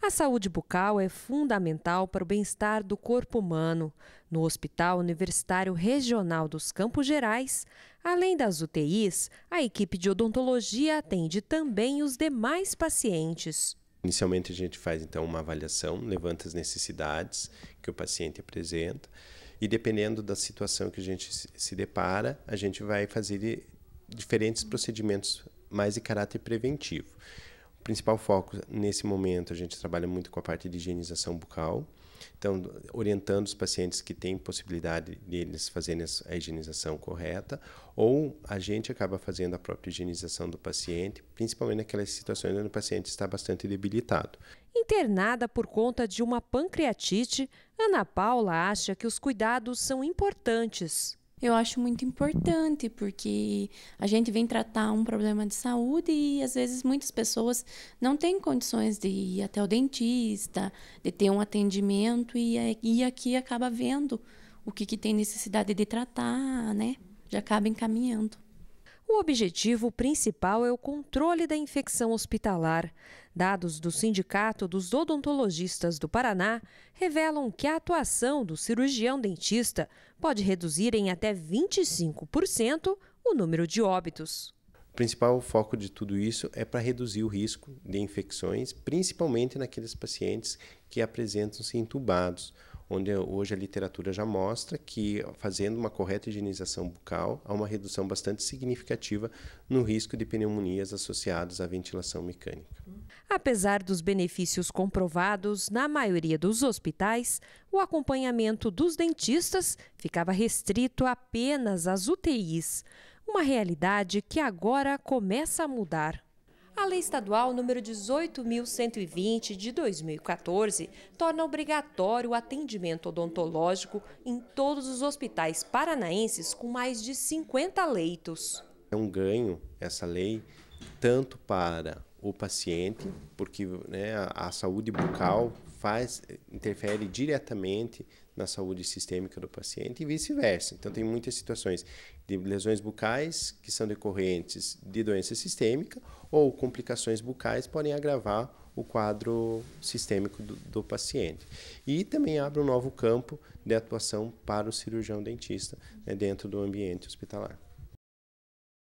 A saúde bucal é fundamental para o bem-estar do corpo humano. No Hospital Universitário Regional dos Campos Gerais, além das UTIs, a equipe de odontologia atende também os demais pacientes. Inicialmente a gente faz então uma avaliação, levanta as necessidades que o paciente apresenta e dependendo da situação que a gente se depara, a gente vai fazer diferentes procedimentos mais de caráter preventivo principal foco nesse momento, a gente trabalha muito com a parte de higienização bucal. Então, orientando os pacientes que têm possibilidade deles fazerem a higienização correta, ou a gente acaba fazendo a própria higienização do paciente, principalmente naquelas situações onde o paciente está bastante debilitado. Internada por conta de uma pancreatite, Ana Paula acha que os cuidados são importantes eu acho muito importante, porque a gente vem tratar um problema de saúde e às vezes muitas pessoas não têm condições de ir até o dentista, de ter um atendimento e, é, e aqui acaba vendo o que, que tem necessidade de tratar, né? Já acaba encaminhando. O objetivo principal é o controle da infecção hospitalar. Dados do Sindicato dos Odontologistas do Paraná revelam que a atuação do cirurgião dentista pode reduzir em até 25% o número de óbitos. O principal foco de tudo isso é para reduzir o risco de infecções, principalmente naqueles pacientes que apresentam-se entubados onde hoje a literatura já mostra que fazendo uma correta higienização bucal há uma redução bastante significativa no risco de pneumonias associadas à ventilação mecânica. Apesar dos benefícios comprovados, na maioria dos hospitais, o acompanhamento dos dentistas ficava restrito apenas às UTIs, uma realidade que agora começa a mudar. A Lei Estadual número 18.120 de 2014 torna obrigatório o atendimento odontológico em todos os hospitais paranaenses com mais de 50 leitos. É um ganho essa lei tanto para o paciente, porque né, a, a, saúde bucal faz interfere diretamente na saúde sistêmica do paciente e vice-versa. Então tem muitas situações de lesões bucais que são decorrentes de doença sistêmica ou complicações bucais podem agravar o quadro sistêmico do, do paciente. E também abre um novo campo de atuação para o cirurgião dentista né, dentro do ambiente hospitalar.